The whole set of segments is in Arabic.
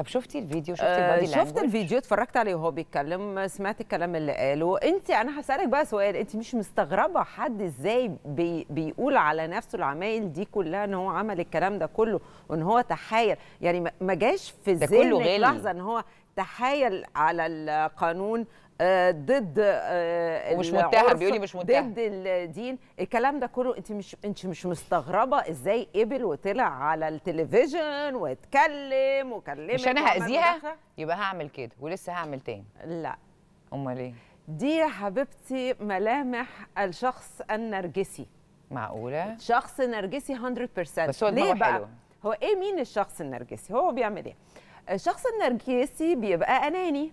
طب شفتي الفيديو شفتي آه، البادي آه شفت الفيديو اتفرجت عليه وهو بيتكلم سمعت الكلام اللي قاله انت انا هسالك بقى سؤال انت مش مستغربه حد ازاي بي بيقول على نفسه العمايل دي كلها ان هو عمل الكلام ده كله وان هو تحايل يعني ما جاش في ذهنك لحظه ان هو تحايل على القانون آه، ضد آه، ومش متهم بيقولي مش متهم ضد الدين الكلام ده كله انت مش انت مش مستغربه ازاي قبل وطلع على التلفزيون واتكلم وكلمت مش انا هاذيها يبقى هعمل كده ولسه هعمل تاني لا امال ايه دي يا حبيبتي ملامح الشخص النرجسي معقوله شخص نرجسي 100% بس هو ليه بقى حلو. هو ايه مين الشخص النرجسي هو بيعمل ايه الشخص النرجسي بيبقى اناني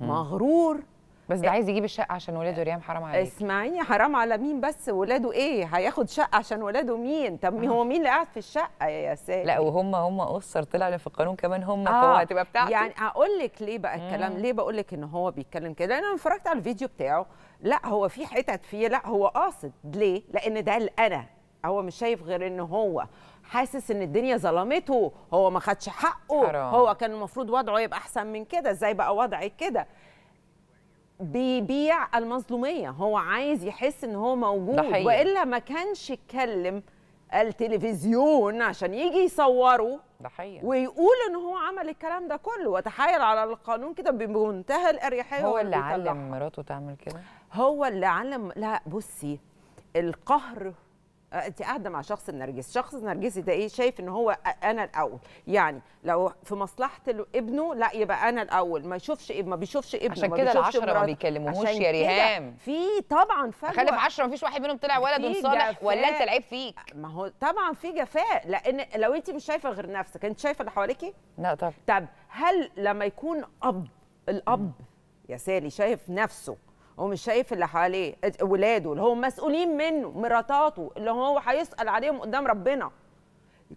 مغرور بس ده إيه. عايز يجيب الشقه عشان ولاده إيه. ريام حرام عليك اسمعيني حرام على مين بس ولاده ايه هياخد شقه عشان ولاده مين طب آه. هو مين اللي قاعد في الشقه يا سامي لا وهم هم اسر طلع في القانون كمان هم آه فهو هتبقى بتاعته يعني اقول لك ليه بقى الكلام مم. ليه بقول لك ان هو بيتكلم كده لان انا اتفرجت على الفيديو بتاعه لا هو في حتت فيه لا هو قاصد ليه لان ده الانا هو مش شايف غير ان هو حاسس ان الدنيا ظلمته هو ما خدش حقه حرام. هو كان المفروض وضعه يبقى احسن من كده ازاي بقى وضعي كده بيبيع المظلوميه هو عايز يحس ان هو موجود ده حقيقي. والا ما كانش اتكلم التلفزيون عشان يجي يصوره ده حقيقي. ويقول ان هو عمل الكلام ده كله وتحايل على القانون كده بمنتهى الاريحيه هو اللي علم مراته تعمل كده هو اللي علم لا بصي القهر آه، انت قاعده مع شخص نرجسي شخص نرجسي ده ايه شايف ان هو انا الاول يعني لو في مصلحه ابنه لا يبقى انا الاول ما يشوفش ابنه ما بيشوفش ابنه عشان كده العشره ما بيكلموهوش يا ريهام في طبعا فجوه خلف 10 ما فيش واحد منهم طلع ولد صالح ولا انت العيب فيك ما هو طبعا في جفاء لان لو انت مش شايفه غير نفسك انت شايفه اللي حواليكي لا طبعا طب هل لما يكون اب الاب م. يا سالي شايف نفسه هو مش شايف اللي حواليه ولاده اللي هم مسؤولين منه مراتاته اللي هو هيسال عليهم قدام ربنا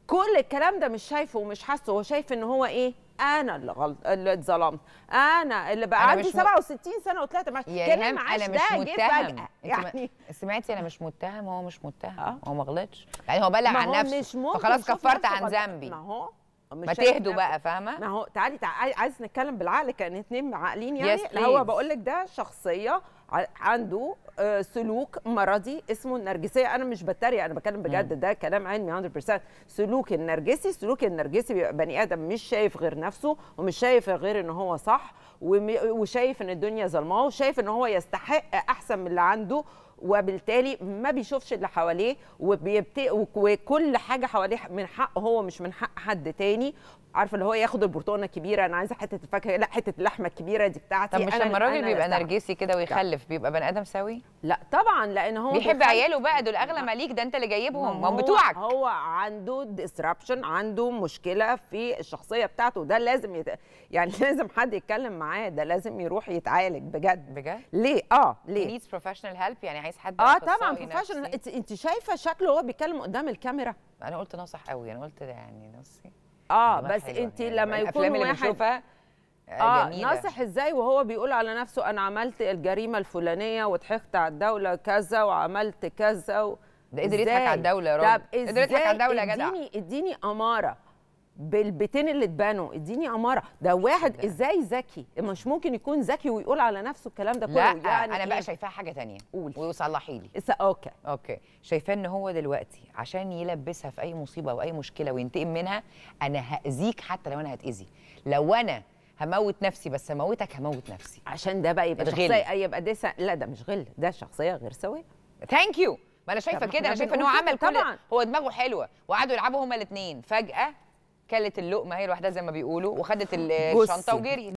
كل الكلام ده مش شايفه ومش حاسه هو شايف ان هو ايه انا اللي غلط اللي اتظلمت انا اللي بقى عندي 67 م... سنه وطلعت معاش يعني انا مش متهم. يعني سمعتي انا مش متهم هو مش متهم أه؟ هو ما غلطش يعني هو بلغ عن نفسه فخلاص كفرت عن ذنبي ما هو ما تهدوا بقى فاهمه ما هو تعالي, تعالي عايز نتكلم بالعقل كان اتنين عاقلين يعني yes, اللي هو بقول لك ده شخصيه عنده آه، سلوك مرضي اسمه النرجسيه انا مش بتريق انا بتكلم بجد ده كلام علمي 100% سلوك النرجسي سلوك النرجسي بيبقى بني ادم مش شايف غير نفسه ومش شايف غير ان هو صح وشايف ان الدنيا ظلماه وشايف ان هو يستحق احسن من اللي عنده وبالتالي ما بيشوفش اللي حواليه وبيبت... وكل حاجه حواليه من حقه هو مش من حق حد تاني عارفه اللي هو ياخد البرتقانه الكبيره انا عايزه حته الفاكهه لا حته اللحمه الكبيره دي بتاعتي طب مش لما الراجل بيبقى نرجسي كده ويخلف بيختلف بيبقى بني ادم سوي لا طبعا لان هو بيحب بيخل... عياله بقى دول اغلى ليك ده انت اللي جايبهم ما هم بتوعك هو عنده ديسربشن عنده مشكله في الشخصيه بتاعته ده لازم يت... يعني لازم حد يتكلم معاه ده لازم يروح يتعالج بجد بجد ليه اه ليه نيدز بروفيشنال هيلب يعني عايز حد اه طبعا بروفيشنال انت انت شايفه شكله وهو بيتكلم قدام الكاميرا انا قلت نصح قوي انا قلت يعني نصي اه بس انت يعني لما يكون واحد اه جميلة. ناصح ازاي وهو بيقول على نفسه انا عملت الجريمه الفلانيه وضحكت على الدوله كذا وعملت كذا و... ده قدر يضحك على الدوله يا راجل طب قدر يضحك على الدوله يا جدع اديني اديني اماره بالبيتين اللي اتبنوا اديني اماره ده واحد ده. ازاي ذكي مش ممكن يكون ذكي ويقول على نفسه الكلام ده كله لا يعني انا بقى إيه؟ شايفاه حاجه ثانيه قول وصلحي لي اوكي اوكي شايفاه ان هو دلوقتي عشان يلبسها في اي مصيبه او اي مشكله وينتقم منها انا هاذيك حتى لو انا هتاذي لو انا هموت نفسي بس هموتك هموت نفسي عشان ده بقى يبقى الغل. يبقى ده لا ده مش غل ده شخصيه غير سويه ثانك يو ما انا شايفه كده انا شايفه ان هو عمل كل طبعاً. هو دماغه حلوه وقعدوا يلعبوا هما الاثنين فجاه كلت اللقمه هي لوحدها زي ما بيقولوا وخدت الشنطه وجريت